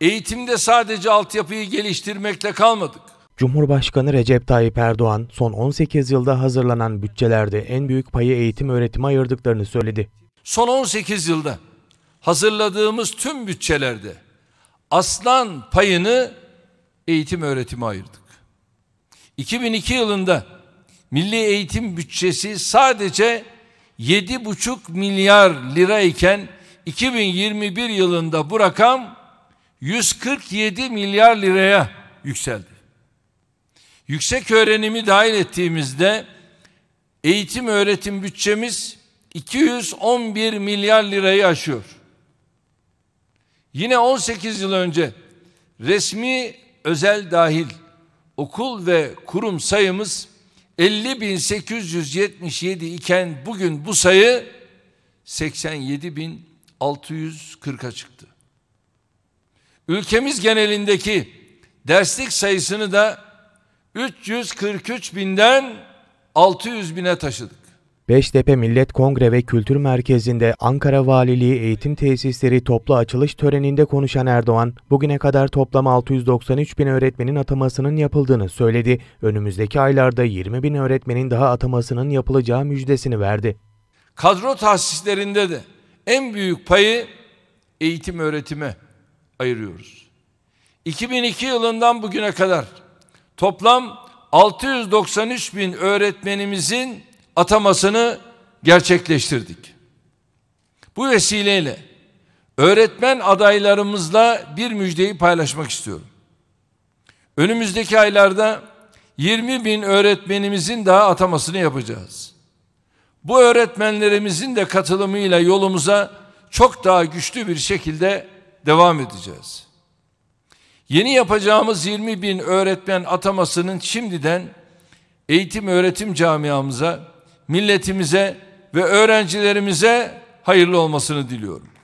Eğitimde sadece altyapıyı geliştirmekle kalmadık. Cumhurbaşkanı Recep Tayyip Erdoğan son 18 yılda hazırlanan bütçelerde en büyük payı eğitim öğretime ayırdıklarını söyledi. Son 18 yılda hazırladığımız tüm bütçelerde aslan payını eğitim öğretime ayırdık. 2002 yılında milli eğitim bütçesi sadece 7,5 milyar lira iken 2021 yılında bu rakam 147 milyar liraya yükseldi. Yüksek öğrenimi dahil ettiğimizde eğitim öğretim bütçemiz 211 milyar lirayı aşıyor. Yine 18 yıl önce resmi özel dahil okul ve kurum sayımız 50.877 iken bugün bu sayı 87.640'a çıktı. Ülkemiz genelindeki derslik sayısını da 343 binden 600 bine taşıdık. Beştepe Millet Kongre ve Kültür Merkezi'nde Ankara Valiliği Eğitim Tesisleri toplu açılış töreninde konuşan Erdoğan, bugüne kadar toplam 693 bin öğretmenin atamasının yapıldığını söyledi. Önümüzdeki aylarda 20 bin öğretmenin daha atamasının yapılacağı müjdesini verdi. Kadro tahsislerinde de en büyük payı eğitim öğretime ayırıyoruz. 2002 yılından bugüne kadar toplam 693 bin öğretmenimizin atamasını gerçekleştirdik. Bu vesileyle öğretmen adaylarımızla bir müjdeyi paylaşmak istiyorum. Önümüzdeki aylarda 20 bin öğretmenimizin daha atamasını yapacağız. Bu öğretmenlerimizin de katılımıyla yolumuza çok daha güçlü bir şekilde devam edeceğiz. Yeni yapacağımız 20 bin öğretmen atamasının şimdiden eğitim öğretim camiamıza, milletimize ve öğrencilerimize hayırlı olmasını diliyorum.